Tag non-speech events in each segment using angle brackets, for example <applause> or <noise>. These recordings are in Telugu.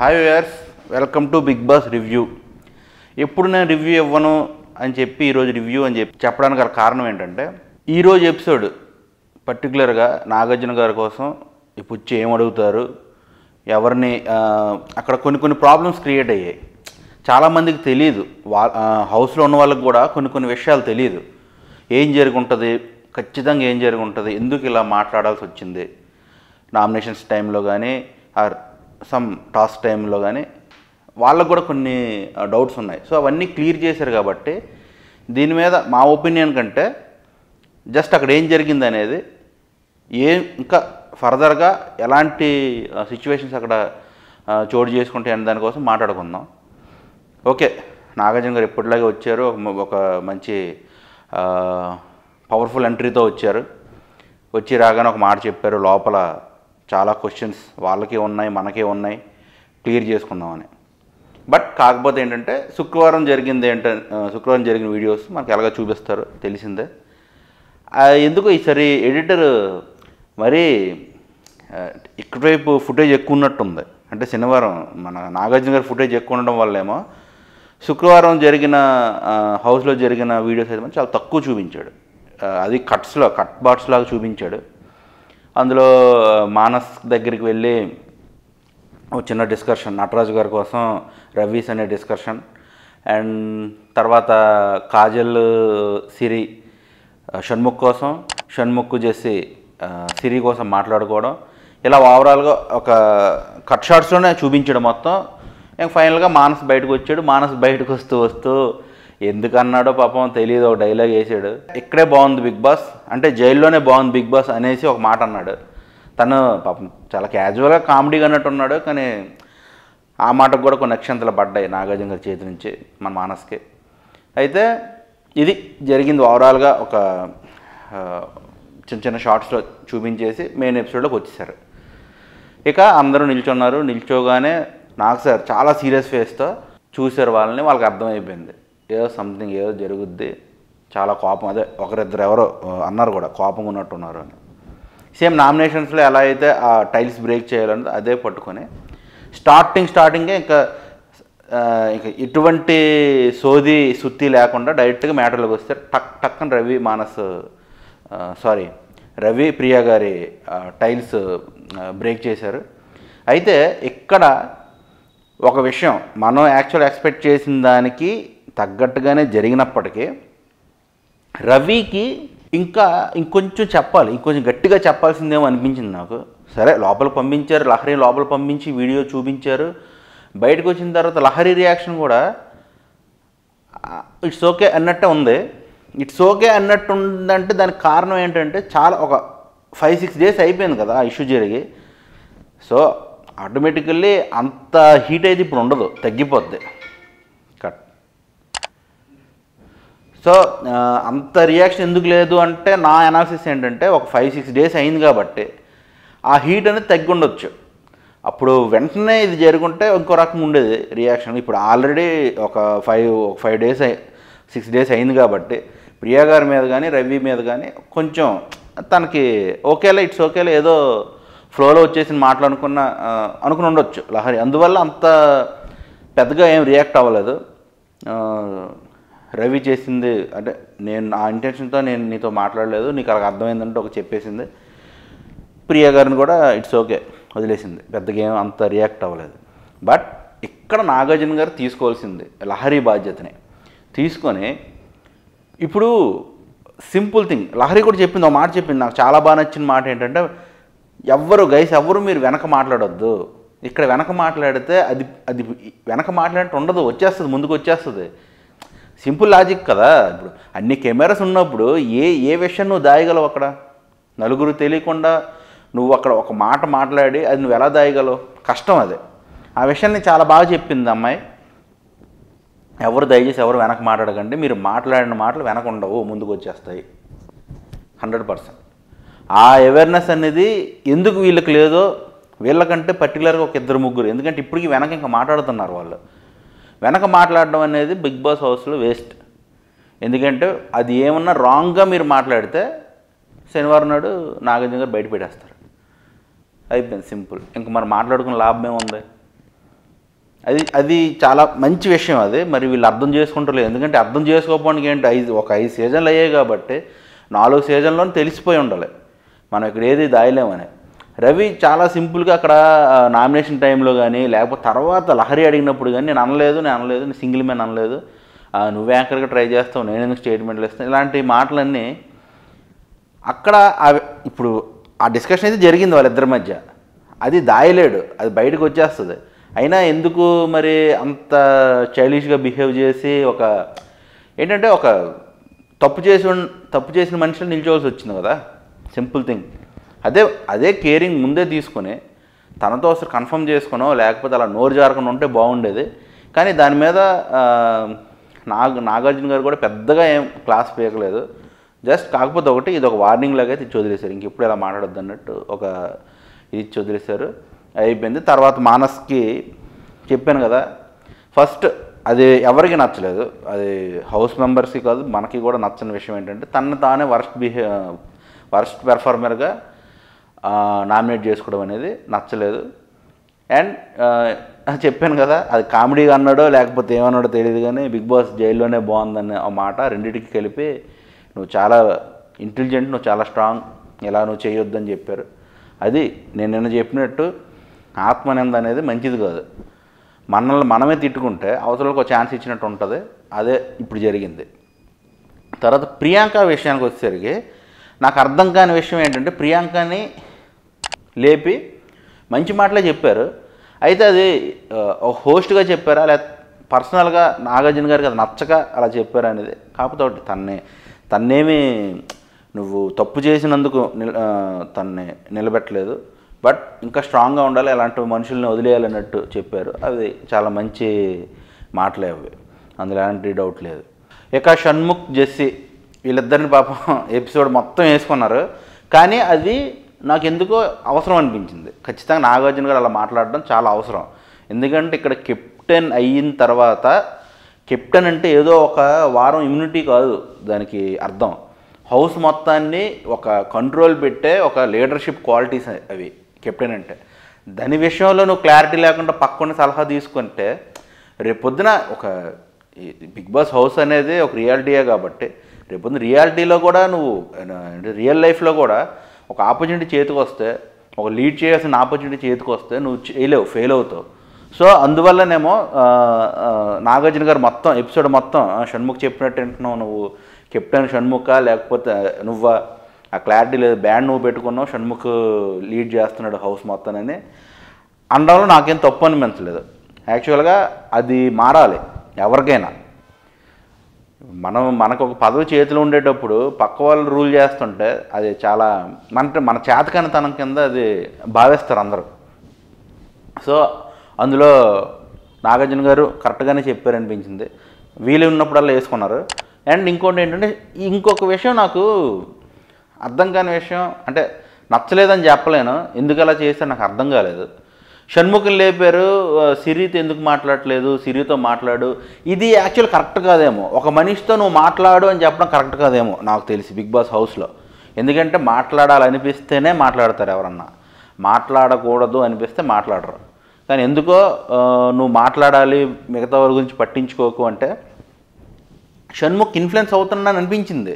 hi viewers welcome to Bigg Boss review ఎప్పుడు నేను రివ్యూ ఇవ్వను అని చెప్పి ఈరోజు రివ్యూ అని చెప్పి చెప్పడానికి గల కారణం ఏంటంటే ఈరోజు ఎపిసోడ్ పర్టికులర్గా నాగార్జున గారి కోసం ఇప్పుడు వచ్చి ఏం అడుగుతారు ఎవరిని అక్కడ కొన్ని కొన్ని ప్రాబ్లమ్స్ క్రియేట్ అయ్యాయి చాలామందికి తెలియదు వా హౌస్లో ఉన్న వాళ్ళకి కూడా కొన్ని కొన్ని విషయాలు తెలియదు ఏం జరుగుంటుంది ఖచ్చితంగా ఏం జరుగుంటుంది ఎందుకు ఇలా మాట్లాడాల్సి వచ్చింది నామినేషన్స్ టైంలో కానీ ఆర్ సమ్ టాస్క్ టైంలో కానీ వాళ్ళకు కూడా కొన్ని డౌట్స్ ఉన్నాయి సో అవన్నీ క్లియర్ చేశారు కాబట్టి దీని మీద మా ఒపీనియన్ కంటే జస్ట్ అక్కడ ఏం జరిగింది అనేది ఏ ఇంకా ఫర్దర్గా ఎలాంటి సిచ్యువేషన్స్ అక్కడ చోటు చేసుకుంటే అని దానికోసం మాట్లాడుకుందాం ఓకే నాగార్జున గారు ఎప్పటిలాగే వచ్చారు ఒక మంచి పవర్ఫుల్ ఎంట్రీతో వచ్చారు వచ్చి రాగానే ఒక మాట చెప్పారు లోపల చాలా క్వశ్చన్స్ వాళ్ళకే ఉన్నాయి మనకే ఉన్నాయి క్లియర్ చేసుకుందామని బట్ కాకపోతే ఏంటంటే శుక్రవారం జరిగింది ఏంటంటే శుక్రవారం జరిగిన వీడియోస్ మనకి ఎలాగ చూపిస్తారు తెలిసిందే ఎందుకు ఈసారి ఎడిటర్ మరి ఇక్కడవైపు ఫుటేజ్ ఎక్కువ ఉన్నట్టుంది అంటే శనివారం మన నాగార్జున గారి ఫుటేజ్ ఎక్కువ ఉండడం వల్లేమో శుక్రవారం జరిగిన హౌస్లో జరిగిన వీడియోస్ అయితే చాలా తక్కువ చూపించాడు అది కట్స్లో కట్ బాట్స్ లాగా చూపించాడు అందులో మానస్ దగ్గరికి వెళ్ళి ఒక చిన్న డిస్కషన్ నటరాజు గారి కోసం రవీస్ అనే డిస్కషన్ అండ్ తర్వాత కాజల్ సిరి షణ్ముఖ్ కోసం షణ్ముఖ్ చేసి సిరి కోసం మాట్లాడుకోవడం ఇలా ఓవరాల్గా ఒక కట్ షాట్స్లోనే చూపించడం మొత్తం ఇంకా ఫైనల్గా మానస్ బయటకు వచ్చాడు మానస్ బయటకు వస్తూ వస్తూ ఎందుకన్నాడో పాపం తెలియదు ఒక డైలాగ్ వేసాడు ఇక్కడే బాగుంది బిగ్ బాస్ అంటే జైల్లోనే బాగుంది బిగ్ బాస్ అనేసి ఒక మాట అన్నాడు తను పాపం చాలా క్యాజువల్గా కామెడీగా అన్నట్టున్నాడు కానీ ఆ మాటకు కూడా కొన్ని అక్షంతలు పడ్డాయి నాగార్జున గారి చేతి నుంచి మన మానస్కి అయితే ఇది జరిగింది ఓవరాల్గా ఒక చిన్న చిన్న షార్ట్స్లో చూపించేసి మెయిన్ ఎపిసోడ్లోకి వచ్చేసారు ఇక అందరూ నిల్చున్నారు నిల్చోగానే నాకు సార్ చాలా సీరియస్ ఫేస్తో చూసారు వాళ్ళని వాళ్ళకి అర్థమైపోయింది ఏదో సంథింగ్ ఏదో జరుగుద్ది చాలా కోపం అదే ఒకరిద్దరు ఎవరో అన్నారు కూడా కోపంగా ఉన్నట్టున్నారు అని సేమ్ నామినేషన్స్లో ఎలా అయితే ఆ టైల్స్ బ్రేక్ చేయాలన్నది అదే పట్టుకొని స్టార్టింగ్ స్టార్టింగే ఇంకా ఇంకా ఎటువంటి సోది సుత్తి లేకుండా డైరెక్ట్గా మ్యాటర్లోకి వస్తే టక్ అని రవి మానస్ సారీ రవి ప్రియా గారి టైల్స్ బ్రేక్ చేశారు అయితే ఇక్కడ ఒక విషయం మనం యాక్చువల్ ఎక్స్పెక్ట్ చేసిన దానికి తగ్గట్టుగానే జరిగినప్పటికీ రవికి ఇంకా ఇంకొంచెం చెప్పాలి ఇంకొంచెం గట్టిగా చెప్పాల్సిందేమో అనిపించింది నాకు సరే లోపల పంపించారు లహరి లోపల పంపించి వీడియో చూపించారు బయటకు వచ్చిన తర్వాత లహరి రియాక్షన్ కూడా ఇట్స్ ఓకే అన్నట్టే ఉంది ఇట్స్ ఓకే అన్నట్టు ఉందంటే దానికి కారణం ఏంటంటే చాలా ఒక ఫైవ్ సిక్స్ డేస్ అయిపోయింది కదా ఆ ఇష్యూ జరిగి సో ఆటోమేటికల్లీ అంత హీట్ అయితే ఇప్పుడు ఉండదు తగ్గిపోద్ది సో అంత రియాక్షన్ ఎందుకు లేదు అంటే నా అనాలిసిస్ ఏంటంటే ఒక ఫైవ్ సిక్స్ డేస్ అయింది కాబట్టి ఆ హీట్ అనేది తగ్గుండొచ్చు అప్పుడు వెంటనే ఇది జరుగుంటే ఇంకో రకం ఉండేది రియాక్షన్ ఇప్పుడు ఆల్రెడీ ఒక ఫైవ్ ఒక ఫైవ్ డేస్ సిక్స్ డేస్ అయింది కాబట్టి ప్రియా గారి మీద కానీ రవి మీద కానీ కొంచెం తనకి ఓకేలే ఇట్స్ ఓకేలే ఏదో ఫ్లోలో వచ్చేసి మాట్లాడుకున్న అనుకుని ఉండొచ్చు లహరి అందువల్ల అంత పెద్దగా ఏం రియాక్ట్ అవ్వలేదు రవి చేసింది అంటే నేను నా ఇంటెన్షన్తో నేను నీతో మాట్లాడలేదు నీకు అలా అర్థమైందంటే ఒక చెప్పేసింది ప్రియ గారిని కూడా ఇట్స్ ఓకే వదిలేసింది పెద్దగా ఏం అంత రియాక్ట్ అవ్వలేదు బట్ ఇక్కడ నాగార్జున గారు తీసుకోవాల్సింది లహరి బాధ్యతని తీసుకొని ఇప్పుడు సింపుల్ థింగ్ లహరి కూడా చెప్పింది ఒక మాట చెప్పింది నాకు చాలా బాగా నచ్చిన మాట ఏంటంటే ఎవ్వరు గైస్ ఎవ్వరు మీరు వెనక మాట్లాడొద్దు ఇక్కడ వెనక మాట్లాడితే అది అది వెనక మాట్లాడితే ఉండదు వచ్చేస్తుంది ముందుకు వచ్చేస్తుంది సింపుల్ లాజిక్ కదా ఇప్పుడు అన్ని కెమెరాస్ ఉన్నప్పుడు ఏ ఏ విషయం నువ్వు దాయగలవు అక్కడ నలుగురు తెలియకుండా నువ్వు అక్కడ ఒక మాట మాట్లాడి అది నువ్వు ఎలా దాయగలవు కష్టం అది ఆ విషయాన్ని చాలా బాగా చెప్పింది అమ్మాయి ఎవరు దయచేసి ఎవరు వెనక మాట్లాడకండి మీరు మాట్లాడిన మాటలు వెనక ఉండవు ముందుకు వచ్చేస్తాయి హండ్రెడ్ పర్సెంట్ ఆ అవేర్నెస్ అనేది ఎందుకు వీళ్ళకి లేదో వీళ్ళకంటే పర్టికులర్గా ఒక ఇద్దరు ముగ్గురు ఎందుకంటే ఇప్పటికీ వెనక ఇంకా మాట్లాడుతున్నారు వాళ్ళు వెనక మాట్లాడడం అనేది బిగ్ బాస్ హౌస్లో వేస్ట్ ఎందుకంటే అది ఏమన్నా రాంగ్గా మీరు మాట్లాడితే శనివారం నాడు నాగార్జున గారు బయట పెట్టేస్తారు అయిపోయింది సింపుల్ ఇంక మరి మాట్లాడుకున్న లాభం ఏముంది అది అది చాలా మంచి విషయం అది మరి వీళ్ళు అర్థం చేసుకుంటలేదు ఎందుకంటే అర్థం చేసుకోవడానికి ఏంటి ఐదు ఒక ఐదు సీజన్లు అయ్యాయి కాబట్టి నాలుగు సీజన్లో తెలిసిపోయి ఉండాలి మనం ఇక్కడ ఏది దాయలేమని రవి చాలా సింపుల్గా అక్కడ నామినేషన్ టైంలో కానీ లేకపోతే తర్వాత లహరి అడిగినప్పుడు కానీ నేను అనలేదు నేను అనలేదు నేను సింగిల్ మ్యాన్ అనలేదు నువ్వే యాంకర్గా ట్రై చేస్తావు నేను ఎందుకు స్టేట్మెంట్లు ఇస్తాను ఇలాంటి మాటలన్నీ అక్కడ ఇప్పుడు ఆ డిస్కషన్ అయితే జరిగింది వాళ్ళిద్దరి మధ్య అది దాయలేడు అది బయటకు వచ్చేస్తుంది అయినా ఎందుకు మరి అంత చైల్డిష్గా బిహేవ్ చేసి ఒక ఏంటంటే ఒక తప్పు చేసి తప్పు చేసిన మనిషిని నిల్చోవలసి వచ్చింది కదా సింపుల్ థింగ్ అదే అదే కేరింగ్ ముందే తీసుకుని తనతో అసలు కన్ఫర్మ్ చేసుకునో లేకపోతే అలా నోరు జారకుండా ఉంటే బాగుండేది కానీ దాని మీద నాగ నాగార్జున గారు కూడా పెద్దగా ఏం క్లాస్ పీకలేదు జస్ట్ కాకపోతే ఒకటి ఇది ఒక వార్నింగ్ లాగా ఇచ్చి వదిలేశారు ఇంక ఇప్పుడు ఇలా మాట్లాడద్దు అన్నట్టు ఒక ఇది ఇచ్చి వదిలేశారు అయిపోయింది తర్వాత మానస్కి చెప్పాను కదా ఫస్ట్ అది ఎవరికి నచ్చలేదు అది హౌస్ మెంబర్స్కి కాదు మనకి కూడా నచ్చని విషయం ఏంటంటే తను తానే వర్స్ట్ బిహే వర్స్ట్ పెర్ఫార్మర్గా నామినేట్ చేసుకోవడం అనేది నచ్చలేదు అండ్ <laughs> చెప్పాను కదా అది కామెడీగా అన్నాడో లేకపోతే ఏమన్నాడో తెలియదు కానీ బిగ్ బాస్ జైల్లోనే ఆ మాట రెండింటికి కలిపి నువ్వు చాలా ఇంటెలిజెంట్ నువ్వు చాలా స్ట్రాంగ్ ఎలా నువ్వు చేయొద్దని చెప్పారు అది నేను నిన్న చెప్పినట్టు ఆత్మనింద అనేది మంచిది కాదు మనల్ని మనమే తిట్టుకుంటే అవతలకు ఛాన్స్ ఇచ్చినట్టు ఉంటుంది అదే ఇప్పుడు జరిగింది తర్వాత ప్రియాంక విషయానికి వచ్చేసరికి నాకు అర్థం కాని విషయం ఏంటంటే ప్రియాంకని లేపి మంచి మాటలే చెప్పారు అయితే అది ఒక హోస్ట్గా చెప్పారా లేదా పర్సనల్గా నాగార్జున గారికి అది నచ్చక అలా చెప్పారా అనేది కాకపోతే తన్నే తన్నేమి నువ్వు తప్పు చేసినందుకు తన్ని నిలబెట్టలేదు బట్ ఇంకా స్ట్రాంగ్గా ఉండాలి అలాంటి మనుషుల్ని వదిలేయాలన్నట్టు చెప్పారు అది చాలా మంచి మాటలే అవి అందులో ఎలాంటి డౌట్ లేదు ఇక షణ్ముఖ్ జెస్సీ వీళ్ళిద్దరిని పాపం ఎపిసోడ్ <laughs> మొత్తం వేసుకున్నారు కానీ అది నాకు ఎందుకో అవసరం అనిపించింది ఖచ్చితంగా నాగార్జున గారు అలా మాట్లాడడం చాలా అవసరం ఎందుకంటే ఇక్కడ కెప్టెన్ అయిన తర్వాత కెప్టెన్ అంటే ఏదో ఒక వారం ఇమ్యూనిటీ కాదు దానికి అర్థం హౌస్ మొత్తాన్ని ఒక కంట్రోల్ పెట్టే ఒక లీడర్షిప్ క్వాలిటీస్ అవి కెప్టెన్ అంటే దాని విషయంలో నువ్వు క్లారిటీ లేకుండా పక్కన సలహా తీసుకుంటే రేపొద్దున ఒక బిగ్ బాస్ హౌస్ అనేది ఒక రియాలిటీయే కాబట్టి రేపొద్దున రియాలిటీలో కూడా నువ్వు రియల్ లైఫ్లో కూడా ఒక ఆపర్చునిటీ చేతికి వస్తే ఒక లీడ్ చేయాల్సిన ఆపర్చునిటీ చేతికి వస్తే నువ్వు చేయలేవు ఫెయిల్ అవుతావు సో అందువల్లనేమో నాగార్జున గారు మొత్తం ఎపిసోడ్ మొత్తం షణ్ముఖ్ చెప్పినట్టు వింటున్నావు నువ్వు కెప్టెన్ షణ్ముఖ లేకపోతే నువ్వా ఆ క్లారిటీ లేదు బ్యాండ్ నువ్వు పెట్టుకున్నావు షణ్ముఖ్ లీడ్ చేస్తున్నాడు హౌస్ మొత్తానని అనడంలో నాకేం తప్పు అనిపించలేదు యాక్చువల్గా అది మారాలి ఎవరికైనా మనం మనకు ఒక పదవి చేతిలో ఉండేటప్పుడు పక్క వాళ్ళు రూల్ చేస్తుంటే అది చాలా మన మన చేతకనితనం కింద అది భావిస్తారు అందరూ సో అందులో నాగార్జున గారు కరెక్ట్గానే చెప్పారనిపించింది వీలు ఉన్నప్పుడల్లా వేసుకున్నారు అండ్ ఇంకోటి ఏంటంటే ఇంకొక విషయం నాకు అర్థం కాని విషయం అంటే నచ్చలేదని చెప్పలేను ఎందుకు అలా చేస్తే నాకు అర్థం కాలేదు షణ్ముఖం లేపారు సిరితో ఎందుకు మాట్లాడట్లేదు సిరితో మాట్లాడు ఇది యాక్చువల్ కరెక్ట్ కాదేమో ఒక మనిషితో నువ్వు మాట్లాడు అని చెప్పడం కరెక్ట్ కాదేమో నాకు తెలిసి బిగ్ బాస్ హౌస్లో ఎందుకంటే మాట్లాడాలనిపిస్తేనే మాట్లాడతారు ఎవరన్నా మాట్లాడకూడదు అనిపిస్తే మాట్లాడరు కానీ ఎందుకో నువ్వు మాట్లాడాలి మిగతా వారి గురించి పట్టించుకోకు అంటే షణ్ముఖ్ ఇన్ఫ్లుయెన్స్ అవుతున్నాను అనిపించింది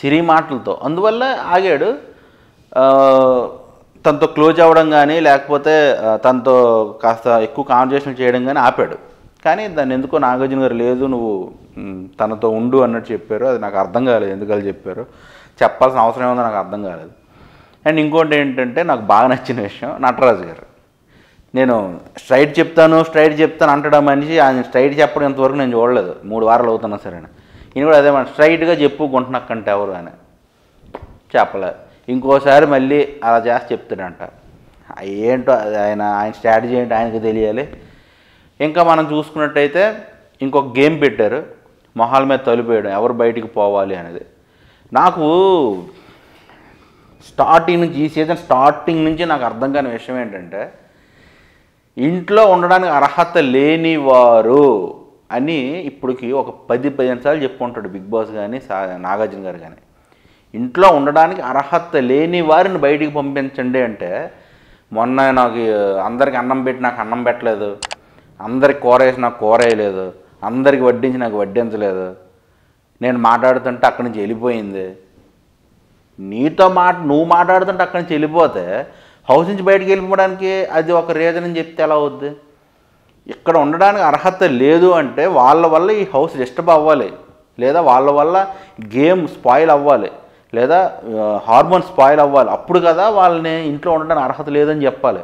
సిరి మాటలతో అందువల్ల ఆగాడు తనతో క్లోజ్ అవ్వడం కానీ లేకపోతే తనతో కాస్త ఎక్కువ కాన్వర్జేషన్ చేయడం కానీ ఆపాడు కానీ దాన్ని ఎందుకో నాగార్జున గారు లేదు నువ్వు తనతో ఉండు అన్నట్టు చెప్పారు అది నాకు అర్థం కాలేదు ఎందుకని చెప్పారు చెప్పాల్సిన అవసరం ఏముందో నాకు అర్థం కాలేదు అండ్ ఇంకోటి ఏంటంటే నాకు బాగా నచ్చిన విషయం నటరాజు గారు నేను స్ట్రైట్ చెప్తాను స్ట్రైట్ చెప్తాను అంటడం మనిషి ఆయన స్ట్రైట్ చెప్పడం ఇంతవరకు నేను చూడలేదు మూడు వారాలు అవుతున్నా సరే ఈయన కూడా అదే మన స్ట్రైట్గా చెప్పుకుంటున్నా కంటే ఎవరు అని చెప్పలేదు ఇంకోసారి మళ్ళీ అలా చేసి చెప్తాడంట ఏంటో ఆయన ఆయన స్ట్రాటజీ ఏంటో ఆయనకు తెలియాలి ఇంకా మనం చూసుకున్నట్టయితే ఇంకొక గేమ్ పెట్టారు మొహాల మీద తలిపేయడం ఎవరు బయటికి పోవాలి అనేది నాకు స్టార్టింగ్ నుంచి ఈ సీజన్ స్టార్టింగ్ నుంచి నాకు అర్థం కాని విషయం ఏంటంటే ఇంట్లో ఉండడానికి అర్హత లేనివారు అని ఇప్పటికి ఒక పది పదిహేను సార్లు చెప్పుకుంటాడు బిగ్ బాస్ కానీ నాగార్జున గారు కానీ ఇంట్లో ఉండడానికి అర్హత లేని వారిని బయటికి పంపించండి అంటే మొన్న నాకు అందరికి అన్నం పెట్టి నాకు అన్నం పెట్టలేదు అందరికి కూర వేసి నాకు కూర వేయలేదు అందరికి వడ్డించి నాకు వడ్డించలేదు నేను మాట్లాడుతుంటే అక్కడి నుంచి వెళ్ళిపోయింది నీతో మాట నువ్వు మాట్లాడుతుంటే అక్కడి నుంచి వెళ్ళిపోతే హౌస్ నుంచి బయటికి వెళ్ళిపోవడానికి అది ఒక రీజన్ అని చెప్తే ఎలా అవుద్ది ఇక్కడ ఉండడానికి అర్హత లేదు అంటే వాళ్ళ వల్ల ఈ హౌస్ డిస్టర్బ్ అవ్వాలి లేదా వాళ్ళ వల్ల గేమ్ స్పాయిల్ అవ్వాలి లేదా హార్మోన్ స్పాయిల్ అవ్వాలి అప్పుడు కదా వాళ్ళని ఇంట్లో ఉండడానికి అర్హత లేదని చెప్పాలి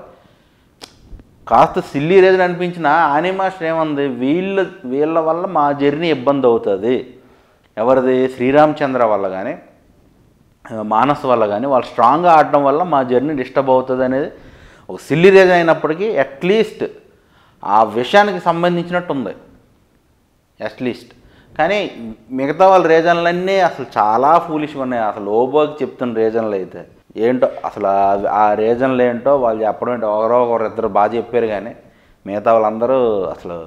కాస్త సిల్లీ లేదని అనిపించిన ఆనే మాస్టర్ ఏమంది వీళ్ళ వీళ్ళ వల్ల మా జర్నీ ఇబ్బంది అవుతుంది ఎవరిది శ్రీరామచంద్ర వల్ల కానీ మానస్ వల్ల కానీ వాళ్ళు స్ట్రాంగ్గా ఆడడం వల్ల మా జర్నీ డిస్టర్బ్ అవుతుంది అనేది ఒక సిల్లీ రీజన్ అయినప్పటికీ అట్లీస్ట్ ఆ విషయానికి సంబంధించినట్టు ఉంది అట్లీస్ట్ కానీ మిగతా వాళ్ళ రీజన్లన్నీ అసలు చాలా ఫూలిష్గా ఉన్నాయి అసలు ఓబోకి చెప్తున్న రీజన్లు అయితే ఏంటో అసలు ఆ రీజన్లు ఏంటో వాళ్ళు చెప్పడం ఏంటో ఒకరో ఒకరు ఇద్దరు బాగా చెప్పారు కానీ మిగతా వాళ్ళందరూ అసలు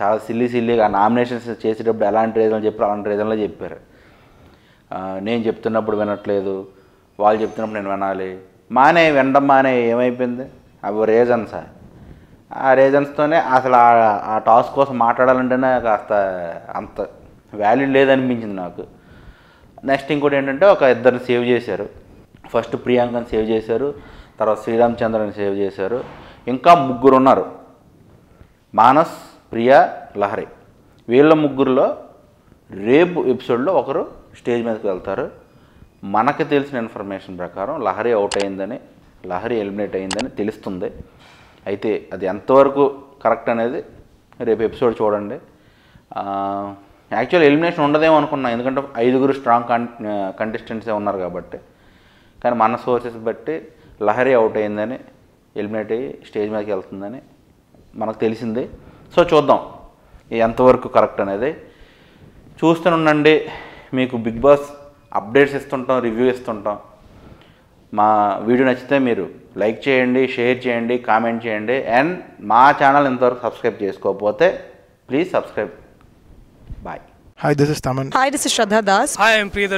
చాలా సిల్లీ సిల్లీగా నామినేషన్స్ చేసేటప్పుడు ఎలాంటి రీజన్లు చెప్పారు అలాంటి రీజన్లు చెప్పారు నేను చెప్తున్నప్పుడు వినట్లేదు వాళ్ళు చెప్తున్నప్పుడు నేను వినాలి మానే వినడం మానే ఏమైపోయింది అవి రీజన్సా సార్ ఆ రీజన్స్తోనే అసలు ఆ టాస్క్ కోసం మాట్లాడాలంటేనే కాస్త అంత వాల్యూ లేదనిపించింది నాకు నెక్స్ట్ ఇంకోటి ఏంటంటే ఒక ఇద్దరిని సేవ్ చేశారు ఫస్ట్ ప్రియాంకని సేవ్ చేశారు తర్వాత శ్రీరామచంద్రని సేవ్ చేశారు ఇంకా ముగ్గురు ఉన్నారు మానస్ ప్రియా లహరి వీళ్ళ ముగ్గురులో రేపు ఎపిసోడ్లో ఒకరు స్టేజ్ మీదకి వెళ్తారు మనకు తెలిసిన ఇన్ఫర్మేషన్ ప్రకారం లహరి అవుట్ అయిందని లహరి ఎలిమినేట్ అయిందని తెలుస్తుంది అయితే అది ఎంతవరకు కరెక్ట్ అనేది రేపు ఎపిసోడ్ చూడండి యాక్చువల్ ఎలిమినేషన్ ఉండదేమో అనుకున్నా ఎందుకంటే ఐదుగురు స్ట్రాంగ్ కన్ కంటెస్టెంట్సే ఉన్నారు కాబట్టి కానీ మన సోర్సెస్ బట్టి లహరి అవుట్ అయిందని ఎలిమినేట్ అయ్యి స్టేజ్ మీదకి వెళ్తుందని మనకు తెలిసింది సో చూద్దాం ఎంతవరకు కరెక్ట్ అనేది చూస్తూనే ఉండండి మీకు బిగ్ బాస్ అప్డేట్స్ ఇస్తుంటాం రివ్యూ ఇస్తుంటాం మా వీడియో నచ్చితే మీరు లైక్ చేయండి షేర్ చేయండి కామెంట్ చేయండి అండ్ మా ఛానల్ ఇంతవరకు సబ్స్క్రైబ్ చేసుకోకపోతే please subscribe bye hi this is Thaman hi this is Shraddha Das hi I'm ప్రియదర్